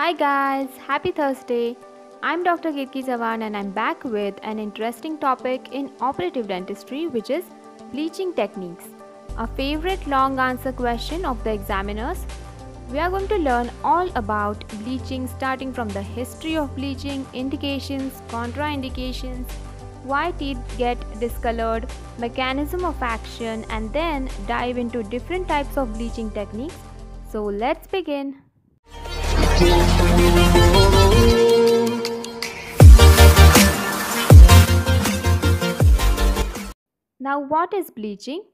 Hi guys, happy Thursday. I'm Dr. Kirti Zavan and I'm back with an interesting topic in operative dentistry which is bleaching techniques. A favorite long answer question of the examiners. We are going to learn all about bleaching starting from the history of bleaching, indications, contraindications, why teeth get discolored, mechanism of action and then dive into different types of bleaching techniques. So let's begin. Now what is bleaching?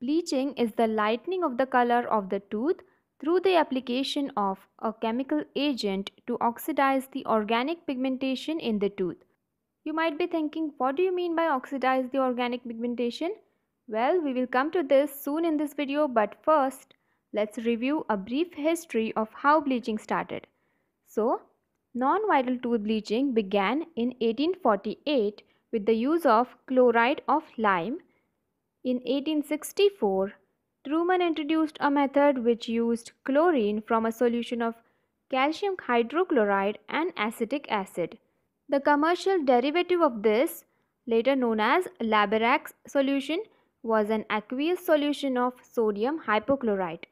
Bleaching is the lightening of the color of the tooth through the application of a chemical agent to oxidize the organic pigmentation in the tooth. You might be thinking what do you mean by oxidize the organic pigmentation? Well, we will come to this soon in this video but first let's review a brief history of how bleaching started. So, non-viral tooth bleaching began in 1848 with the use of chloride of lime. In 1864, Truman introduced a method which used chlorine from a solution of calcium hydrochloride and acetic acid. The commercial derivative of this, later known as Laberax solution, was an aqueous solution of sodium hypochlorite.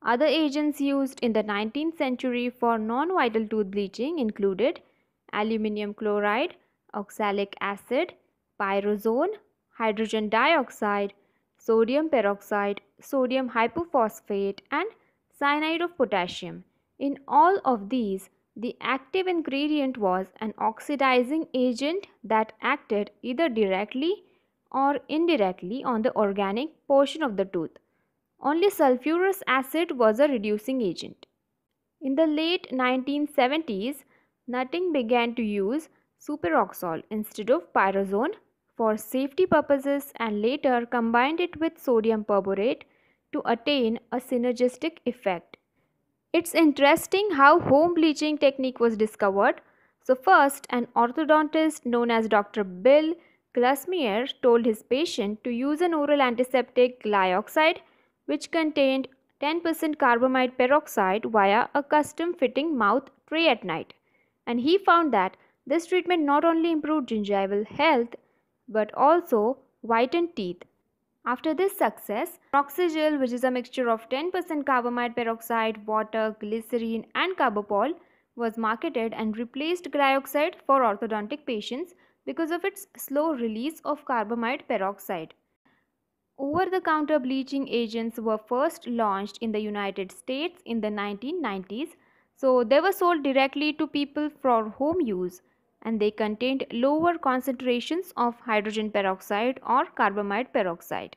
Other agents used in the 19th century for non-vital tooth bleaching included aluminium chloride, oxalic acid, pyrozone, hydrogen dioxide, sodium peroxide, sodium hypophosphate and cyanide of potassium. In all of these, the active ingredient was an oxidizing agent that acted either directly or indirectly on the organic portion of the tooth. Only sulfurous acid was a reducing agent. In the late 1970s, Nutting began to use superoxal instead of pyrazone for safety purposes and later combined it with sodium perborate to attain a synergistic effect. It's interesting how home bleaching technique was discovered. So first, an orthodontist known as Dr. Bill Glasmere told his patient to use an oral antiseptic glyoxide which contained 10% carbamide peroxide via a custom fitting mouth tray at night. And he found that this treatment not only improved gingival health but also whitened teeth. After this success, Noxigel, which is a mixture of 10% carbamide peroxide, water, glycerine, and carbopol, was marketed and replaced glyoxide for orthodontic patients because of its slow release of carbamide peroxide. Over the counter bleaching agents were first launched in the United States in the 1990s, so they were sold directly to people for home use and they contained lower concentrations of hydrogen peroxide or carbamide peroxide.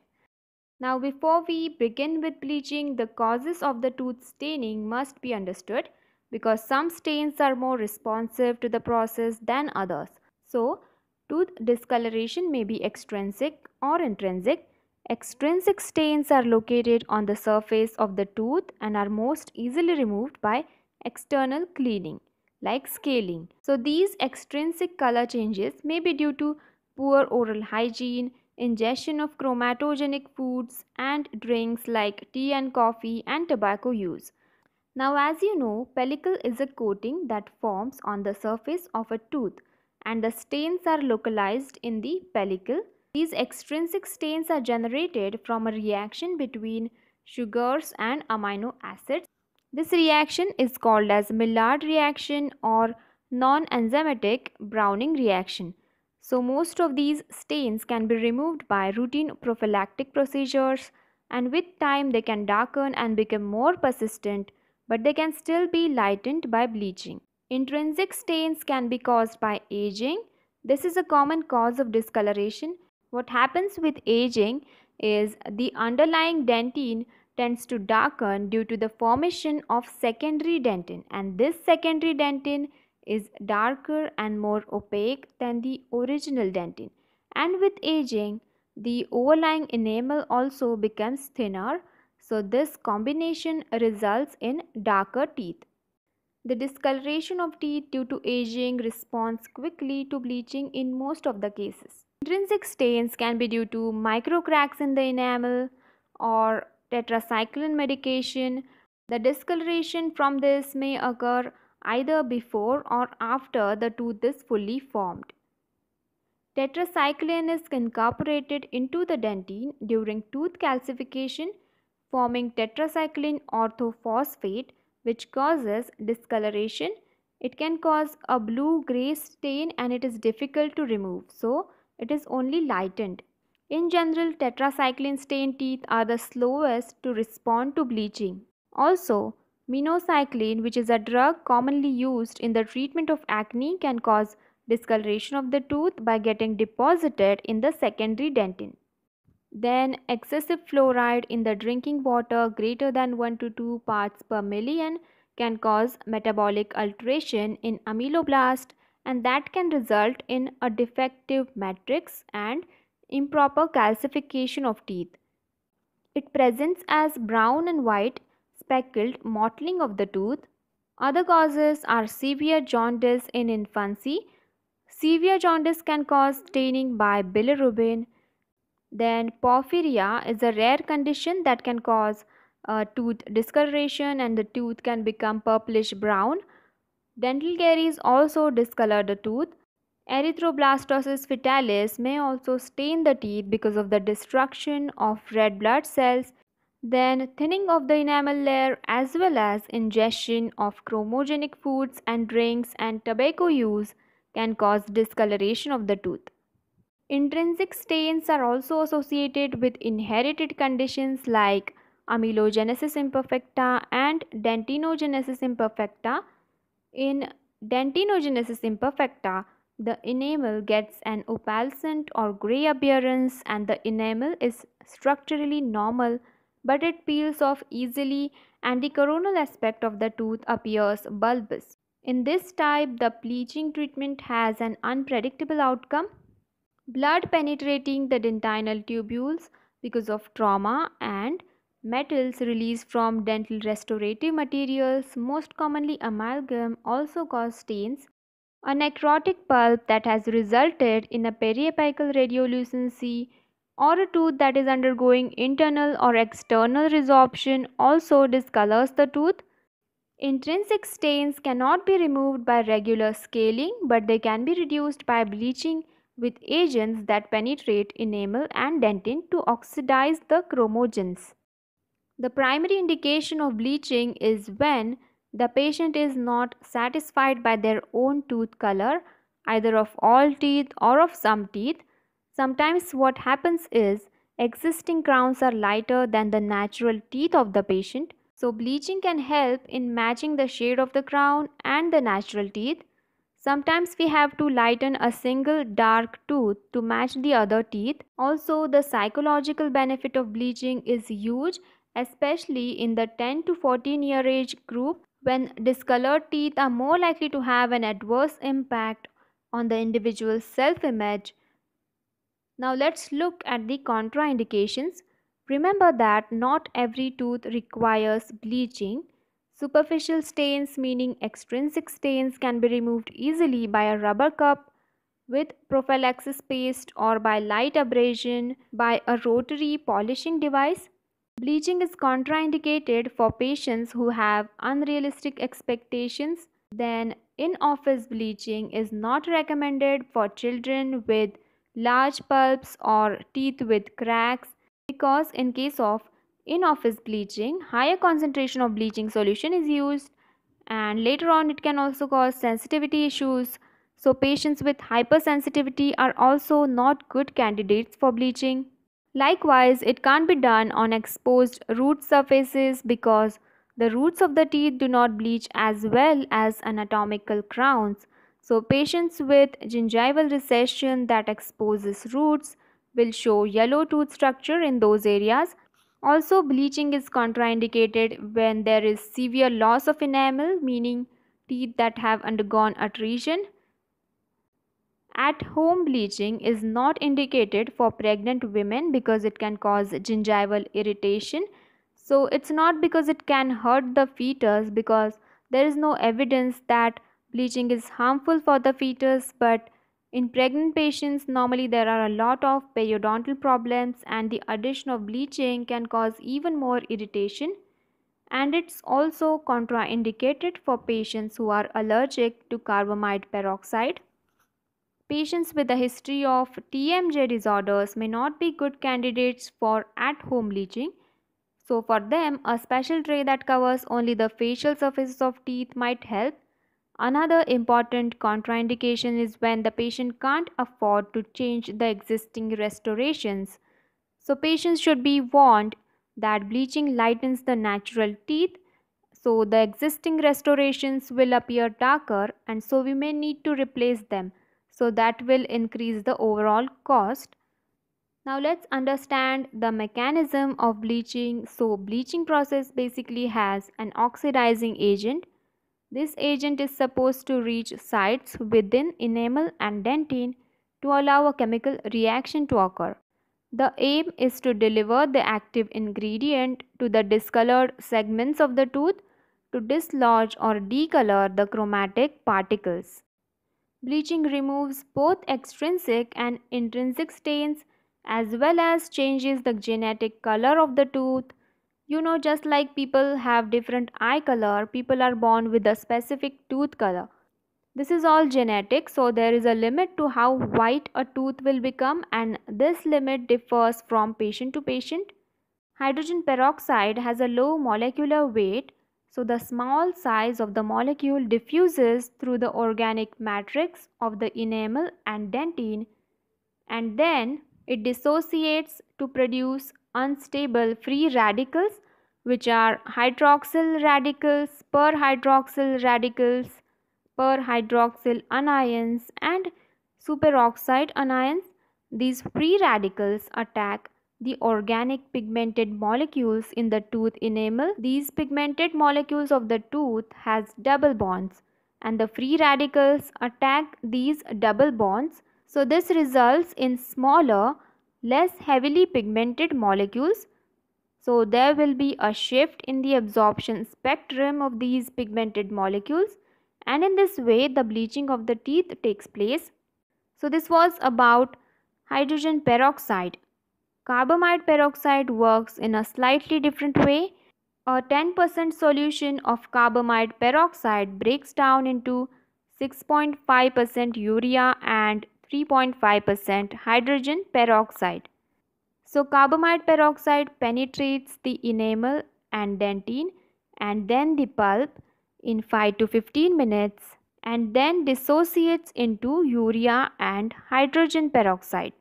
Now, before we begin with bleaching, the causes of the tooth staining must be understood because some stains are more responsive to the process than others. So, tooth discoloration may be extrinsic or intrinsic Extrinsic stains are located on the surface of the tooth and are most easily removed by external cleaning like scaling. So these extrinsic color changes may be due to poor oral hygiene, ingestion of chromatogenic foods and drinks like tea and coffee and tobacco use. Now as you know, pellicle is a coating that forms on the surface of a tooth and the stains are localized in the pellicle these extrinsic stains are generated from a reaction between sugars and amino acids. This reaction is called as Millard reaction or non-enzymatic Browning reaction. So most of these stains can be removed by routine prophylactic procedures and with time they can darken and become more persistent but they can still be lightened by bleaching. Intrinsic stains can be caused by aging. This is a common cause of discoloration what happens with aging is the underlying dentine tends to darken due to the formation of secondary dentin and this secondary dentin is darker and more opaque than the original dentin and with aging the overlying enamel also becomes thinner so this combination results in darker teeth. The discoloration of teeth due to aging responds quickly to bleaching in most of the cases. Intrinsic stains can be due to micro cracks in the enamel or tetracycline medication. The discoloration from this may occur either before or after the tooth is fully formed. Tetracycline is incorporated into the dentine during tooth calcification forming tetracycline orthophosphate which causes discoloration. It can cause a blue-gray stain and it is difficult to remove. So, it is only lightened. In general, tetracycline stained teeth are the slowest to respond to bleaching. Also, minocycline, which is a drug commonly used in the treatment of acne, can cause discoloration of the tooth by getting deposited in the secondary dentin. Then, excessive fluoride in the drinking water greater than 1 to 2 parts per million can cause metabolic alteration in amyloblast and that can result in a defective matrix and improper calcification of teeth. It presents as brown and white speckled mottling of the tooth. Other causes are severe jaundice in infancy. Severe jaundice can cause staining by bilirubin. Then porphyria is a rare condition that can cause uh, tooth discoloration and the tooth can become purplish brown Dental caries also discolor the tooth. Erythroblastosis fetalis may also stain the teeth because of the destruction of red blood cells, then thinning of the enamel layer as well as ingestion of chromogenic foods and drinks and tobacco use can cause discoloration of the tooth. Intrinsic stains are also associated with inherited conditions like amylogenesis imperfecta and dentinogenesis imperfecta in dentinogenesis imperfecta, the enamel gets an opalescent or gray appearance and the enamel is structurally normal but it peels off easily and the coronal aspect of the tooth appears bulbous. In this type, the bleaching treatment has an unpredictable outcome. Blood penetrating the dentinal tubules because of trauma and Metals released from dental restorative materials, most commonly amalgam, also cause stains, a necrotic pulp that has resulted in a periapical radiolucency, or a tooth that is undergoing internal or external resorption also discolors the tooth. Intrinsic stains cannot be removed by regular scaling, but they can be reduced by bleaching with agents that penetrate enamel and dentin to oxidize the chromogens. The primary indication of bleaching is when the patient is not satisfied by their own tooth color, either of all teeth or of some teeth. Sometimes what happens is existing crowns are lighter than the natural teeth of the patient. So bleaching can help in matching the shade of the crown and the natural teeth. Sometimes we have to lighten a single dark tooth to match the other teeth. Also, the psychological benefit of bleaching is huge especially in the 10 to 14 year age group when discolored teeth are more likely to have an adverse impact on the individual's self-image. Now let's look at the contraindications. Remember that not every tooth requires bleaching. Superficial stains meaning extrinsic stains can be removed easily by a rubber cup with prophylaxis paste or by light abrasion by a rotary polishing device Bleaching is contraindicated for patients who have unrealistic expectations. Then, in office bleaching is not recommended for children with large pulps or teeth with cracks because, in case of in office bleaching, higher concentration of bleaching solution is used and later on it can also cause sensitivity issues. So, patients with hypersensitivity are also not good candidates for bleaching. Likewise, it can't be done on exposed root surfaces because the roots of the teeth do not bleach as well as anatomical crowns. So, patients with gingival recession that exposes roots will show yellow tooth structure in those areas. Also, bleaching is contraindicated when there is severe loss of enamel, meaning teeth that have undergone attrition at home bleaching is not indicated for pregnant women because it can cause gingival irritation. So it's not because it can hurt the fetus because there is no evidence that bleaching is harmful for the fetus but in pregnant patients normally there are a lot of periodontal problems and the addition of bleaching can cause even more irritation and it's also contraindicated for patients who are allergic to carbamide peroxide. Patients with a history of TMJ disorders may not be good candidates for at-home bleaching. So for them, a special tray that covers only the facial surfaces of teeth might help. Another important contraindication is when the patient can't afford to change the existing restorations. So patients should be warned that bleaching lightens the natural teeth so the existing restorations will appear darker and so we may need to replace them. So that will increase the overall cost. Now let's understand the mechanism of bleaching. So bleaching process basically has an oxidizing agent. This agent is supposed to reach sites within enamel and dentine to allow a chemical reaction to occur. The aim is to deliver the active ingredient to the discolored segments of the tooth to dislodge or decolor the chromatic particles. Bleaching removes both extrinsic and intrinsic stains as well as changes the genetic color of the tooth. You know, just like people have different eye color, people are born with a specific tooth color. This is all genetic, so there is a limit to how white a tooth will become, and this limit differs from patient to patient. Hydrogen peroxide has a low molecular weight so the small size of the molecule diffuses through the organic matrix of the enamel and dentine and then it dissociates to produce unstable free radicals which are hydroxyl radicals, perhydroxyl radicals, perhydroxyl anions and superoxide anions. These free radicals attack the organic pigmented molecules in the tooth enamel. These pigmented molecules of the tooth has double bonds and the free radicals attack these double bonds. So this results in smaller, less heavily pigmented molecules. So there will be a shift in the absorption spectrum of these pigmented molecules and in this way the bleaching of the teeth takes place. So this was about hydrogen peroxide. Carbamide peroxide works in a slightly different way. A 10% solution of carbamide peroxide breaks down into 6.5% urea and 3.5% hydrogen peroxide. So carbamide peroxide penetrates the enamel and dentine and then the pulp in 5 to 15 minutes and then dissociates into urea and hydrogen peroxide.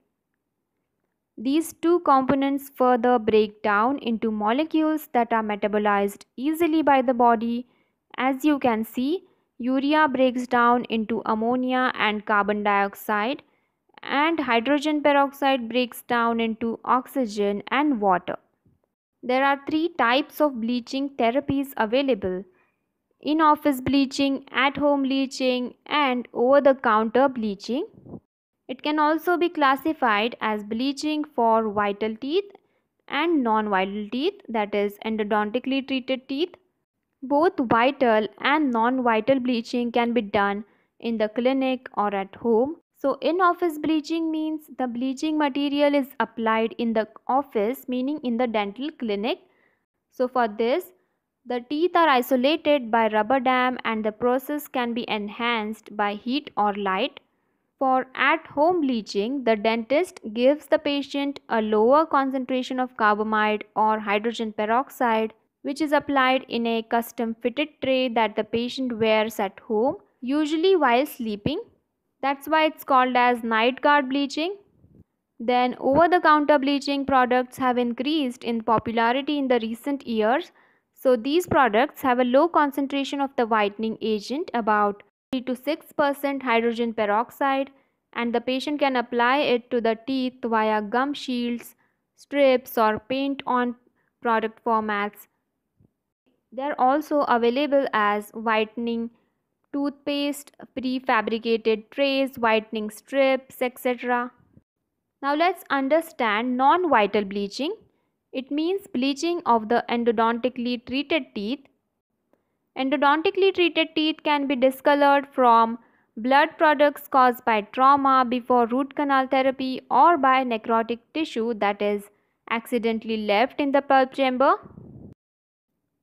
These two components further break down into molecules that are metabolized easily by the body. As you can see, urea breaks down into ammonia and carbon dioxide and hydrogen peroxide breaks down into oxygen and water. There are three types of bleaching therapies available in office bleaching, at home bleaching, and over the counter bleaching. It can also be classified as bleaching for vital teeth and non-vital teeth that is endodontically treated teeth. Both vital and non-vital bleaching can be done in the clinic or at home. So in-office bleaching means the bleaching material is applied in the office meaning in the dental clinic. So for this the teeth are isolated by rubber dam and the process can be enhanced by heat or light. For at home bleaching, the dentist gives the patient a lower concentration of carbamide or hydrogen peroxide, which is applied in a custom fitted tray that the patient wears at home, usually while sleeping. That's why it's called as night guard bleaching. Then, over the counter bleaching products have increased in popularity in the recent years. So, these products have a low concentration of the whitening agent, about 3 to 6% hydrogen peroxide and the patient can apply it to the teeth via gum shields, strips or paint on product formats. They are also available as whitening toothpaste, prefabricated trays, whitening strips, etc. Now let's understand non-vital bleaching. It means bleaching of the endodontically treated teeth Endodontically treated teeth can be discolored from blood products caused by trauma before root canal therapy or by necrotic tissue that is accidentally left in the pulp chamber.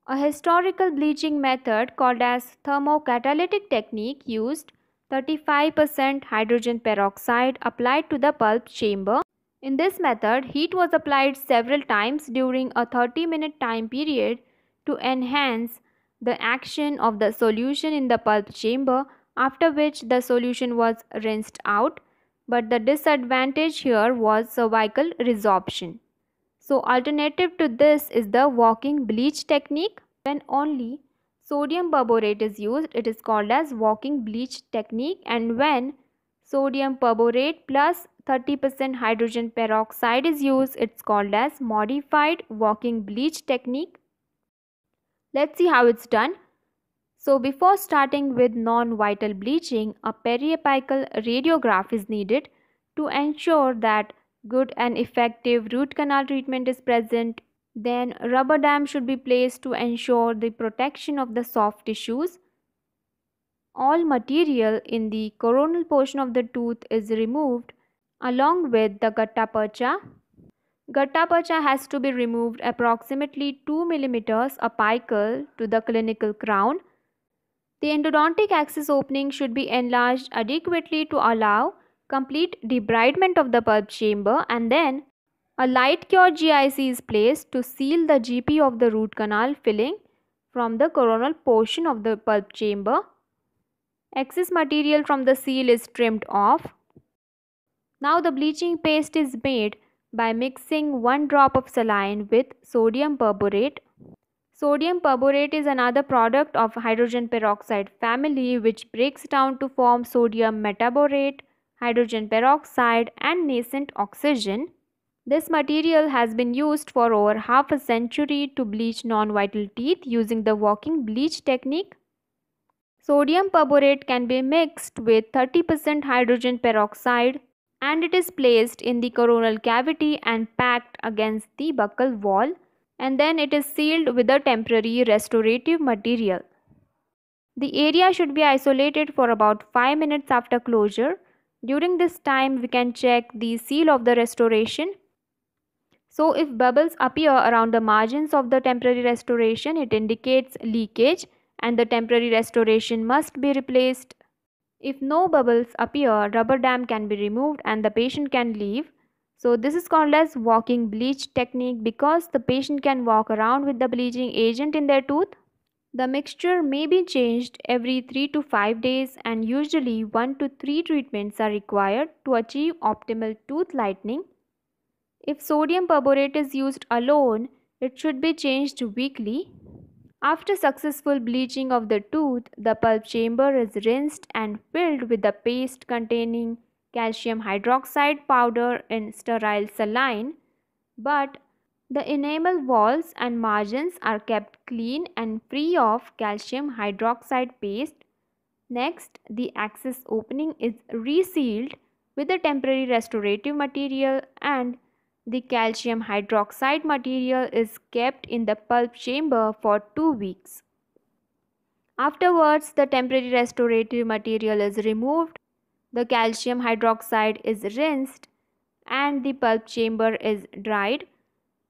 A historical bleaching method called as thermocatalytic technique used 35% hydrogen peroxide applied to the pulp chamber. In this method, heat was applied several times during a 30 minute time period to enhance the action of the solution in the pulp chamber after which the solution was rinsed out but the disadvantage here was cervical resorption. So alternative to this is the walking bleach technique when only sodium perborate is used it is called as walking bleach technique and when sodium perborate plus 30% hydrogen peroxide is used it's called as modified walking bleach technique Let's see how it's done. So before starting with non-vital bleaching, a periapical radiograph is needed to ensure that good and effective root canal treatment is present. Then rubber dam should be placed to ensure the protection of the soft tissues. All material in the coronal portion of the tooth is removed along with the gutta percha Gutta has to be removed approximately 2 mm apical to the clinical crown. The endodontic axis opening should be enlarged adequately to allow complete debridement of the pulp chamber and then a light cure GIC is placed to seal the GP of the root canal filling from the coronal portion of the pulp chamber. Excess material from the seal is trimmed off. Now the bleaching paste is made by mixing 1 drop of saline with sodium perborate. Sodium perborate is another product of hydrogen peroxide family which breaks down to form sodium metaborate, hydrogen peroxide and nascent oxygen. This material has been used for over half a century to bleach non-vital teeth using the walking bleach technique. Sodium perborate can be mixed with 30% hydrogen peroxide, and it is placed in the coronal cavity and packed against the buccal wall and then it is sealed with a temporary restorative material. The area should be isolated for about 5 minutes after closure. During this time we can check the seal of the restoration. So if bubbles appear around the margins of the temporary restoration it indicates leakage and the temporary restoration must be replaced if no bubbles appear, rubber dam can be removed and the patient can leave. So this is called as walking bleach technique because the patient can walk around with the bleaching agent in their tooth. The mixture may be changed every 3 to 5 days and usually 1 to 3 treatments are required to achieve optimal tooth lightening. If sodium perborate is used alone, it should be changed weekly after successful bleaching of the tooth, the pulp chamber is rinsed and filled with a paste containing calcium hydroxide powder in sterile saline, but the enamel walls and margins are kept clean and free of calcium hydroxide paste. Next, the access opening is resealed with a temporary restorative material and the calcium hydroxide material is kept in the pulp chamber for 2 weeks. Afterwards, the temporary restorative material is removed, the calcium hydroxide is rinsed, and the pulp chamber is dried.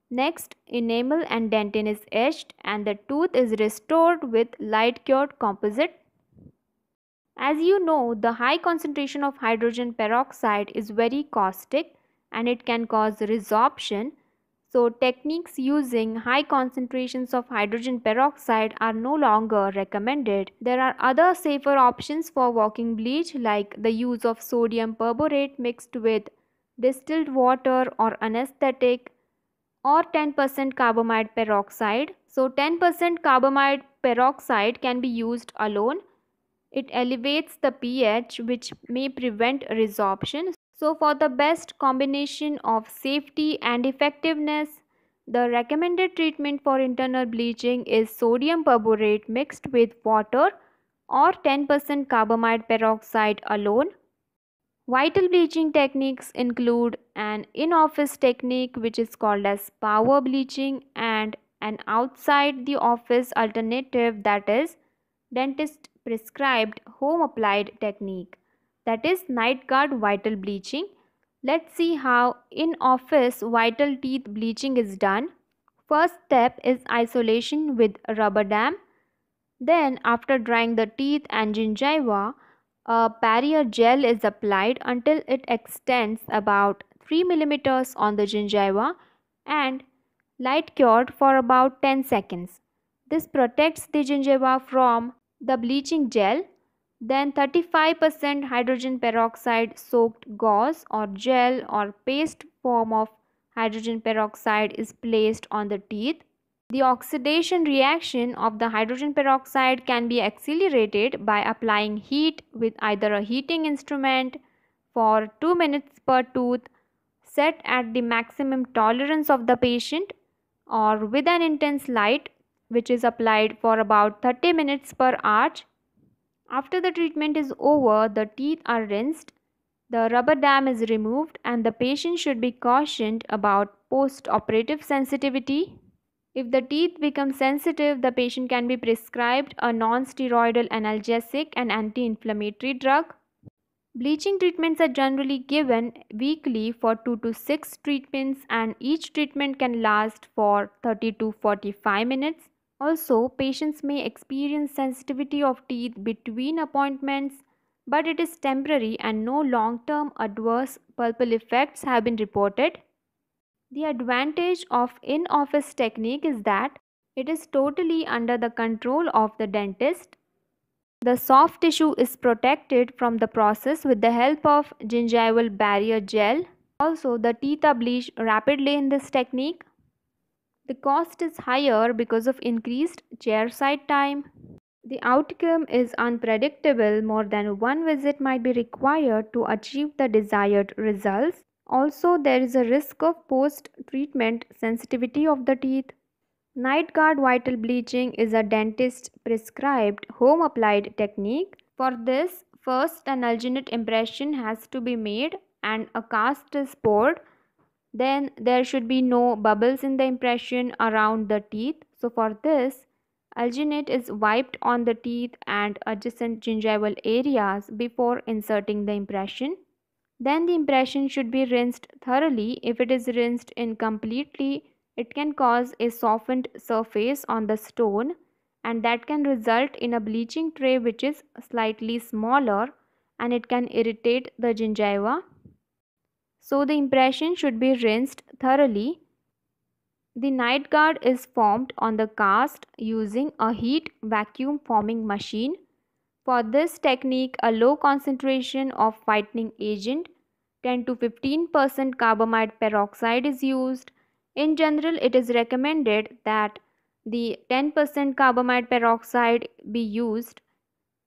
Next, enamel and dentin is etched and the tooth is restored with light cured composite. As you know, the high concentration of hydrogen peroxide is very caustic and it can cause resorption. So, techniques using high concentrations of hydrogen peroxide are no longer recommended. There are other safer options for walking bleach, like the use of sodium perborate mixed with distilled water or anesthetic, or 10% carbamide peroxide. So, 10% carbamide peroxide can be used alone. It elevates the pH, which may prevent resorption. So for the best combination of safety and effectiveness, the recommended treatment for internal bleaching is sodium perborate mixed with water or 10% carbamide peroxide alone. Vital bleaching techniques include an in-office technique which is called as power bleaching and an outside the office alternative that is dentist prescribed home applied technique that is night guard vital bleaching. Let's see how in office vital teeth bleaching is done. First step is isolation with rubber dam. Then after drying the teeth and gingiva, a barrier gel is applied until it extends about 3 mm on the gingiva and light cured for about 10 seconds. This protects the gingiva from the bleaching gel then 35% hydrogen peroxide soaked gauze or gel or paste form of hydrogen peroxide is placed on the teeth. The oxidation reaction of the hydrogen peroxide can be accelerated by applying heat with either a heating instrument for 2 minutes per tooth set at the maximum tolerance of the patient or with an intense light which is applied for about 30 minutes per arch after the treatment is over, the teeth are rinsed, the rubber dam is removed, and the patient should be cautioned about post operative sensitivity. If the teeth become sensitive, the patient can be prescribed a non steroidal analgesic and anti inflammatory drug. Bleaching treatments are generally given weekly for 2 to 6 treatments, and each treatment can last for 30 to 45 minutes. Also, patients may experience sensitivity of teeth between appointments, but it is temporary and no long-term adverse pulpal effects have been reported. The advantage of in-office technique is that it is totally under the control of the dentist. The soft tissue is protected from the process with the help of gingival barrier gel. Also, the teeth are bleached rapidly in this technique. The cost is higher because of increased chairside time. The outcome is unpredictable, more than one visit might be required to achieve the desired results. Also, there is a risk of post treatment sensitivity of the teeth. Night guard vital bleaching is a dentist prescribed home applied technique. For this, first an alginate impression has to be made and a cast is poured then there should be no bubbles in the impression around the teeth. So for this, alginate is wiped on the teeth and adjacent gingival areas before inserting the impression. Then the impression should be rinsed thoroughly. If it is rinsed incompletely, it can cause a softened surface on the stone and that can result in a bleaching tray which is slightly smaller and it can irritate the gingiva so the impression should be rinsed thoroughly. The night guard is formed on the cast using a heat vacuum forming machine. For this technique, a low concentration of whitening agent 10 to 15% carbamide peroxide is used. In general, it is recommended that the 10% carbamide peroxide be used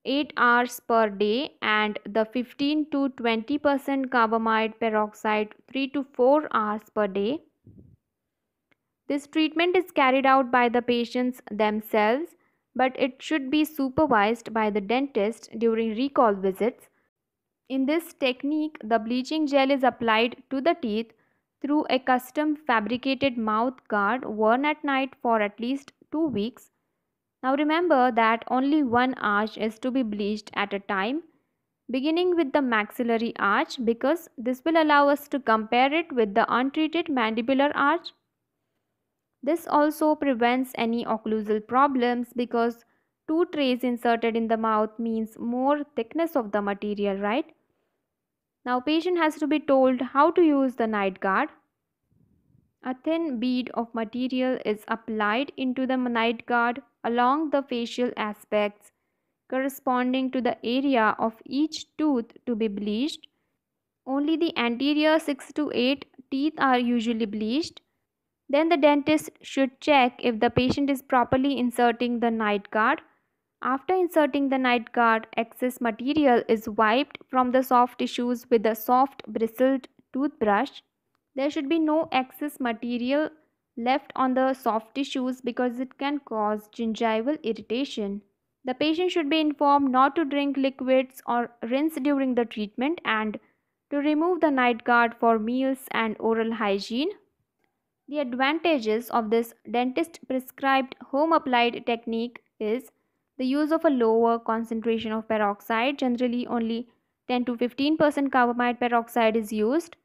8 hours per day and the 15 to 20 percent carbamide peroxide 3 to 4 hours per day. This treatment is carried out by the patients themselves but it should be supervised by the dentist during recall visits. In this technique, the bleaching gel is applied to the teeth through a custom fabricated mouth guard worn at night for at least 2 weeks now remember that only one arch is to be bleached at a time beginning with the maxillary arch because this will allow us to compare it with the untreated mandibular arch. This also prevents any occlusal problems because two trays inserted in the mouth means more thickness of the material, right? Now patient has to be told how to use the night guard. A thin bead of material is applied into the night guard along the facial aspects corresponding to the area of each tooth to be bleached. Only the anterior 6 to 8 teeth are usually bleached. Then the dentist should check if the patient is properly inserting the night guard. After inserting the night guard, excess material is wiped from the soft tissues with a soft bristled toothbrush. There should be no excess material left on the soft tissues because it can cause gingival irritation. The patient should be informed not to drink liquids or rinse during the treatment and to remove the night guard for meals and oral hygiene. The advantages of this dentist prescribed home applied technique is the use of a lower concentration of peroxide, generally only 10 to 15% carbamide peroxide is used.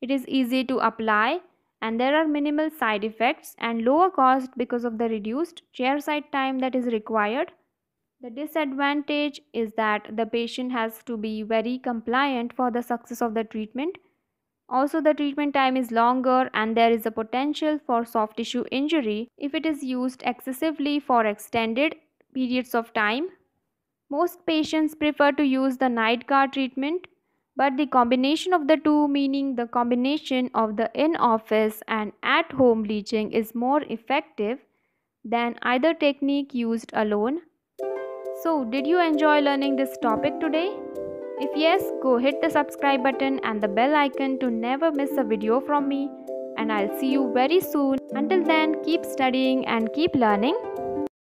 It is easy to apply and there are minimal side effects and lower cost because of the reduced chairside time that is required. The disadvantage is that the patient has to be very compliant for the success of the treatment. Also, the treatment time is longer and there is a potential for soft tissue injury if it is used excessively for extended periods of time. Most patients prefer to use the night guard treatment but the combination of the two meaning the combination of the in-office and at-home bleaching is more effective than either technique used alone. So did you enjoy learning this topic today? If yes, go hit the subscribe button and the bell icon to never miss a video from me and I'll see you very soon. Until then, keep studying and keep learning.